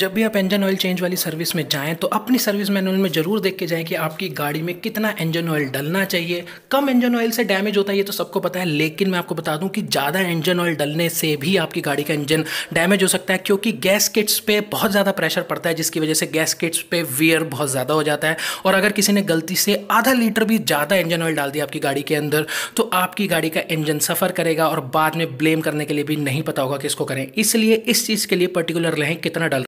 जब भी आप इंजन ऑयल चेंज वाली सर्विस में जाएं तो अपनी सर्विस मैनुअल में ज़रूर देख के जाएं कि आपकी गाड़ी में कितना इंजन ऑयल डलना चाहिए कम इंजन ऑयल से डैमेज होता है ये तो सबको पता है लेकिन मैं आपको बता दूं कि ज़्यादा इंजन ऑयल डलने से भी आपकी गाड़ी का इंजन डैमेज हो सकता है क्योंकि गैस किट्स पर बहुत ज़्यादा प्रेशर पड़ता है जिसकी वजह से गैस किट्स पर वियर बहुत ज़्यादा हो जाता है और अगर किसी ने गलती से आधा लीटर भी ज़्यादा इंजन ऑयल डाल दिया आपकी गाड़ी के अंदर तो आपकी गाड़ी का इंजन सफ़र करेगा और बाद में ब्लेम करने के लिए भी नहीं पता होगा कि इसको करें इसलिए इस चीज़ के लिए पर्टिकुलर रहें कितना डल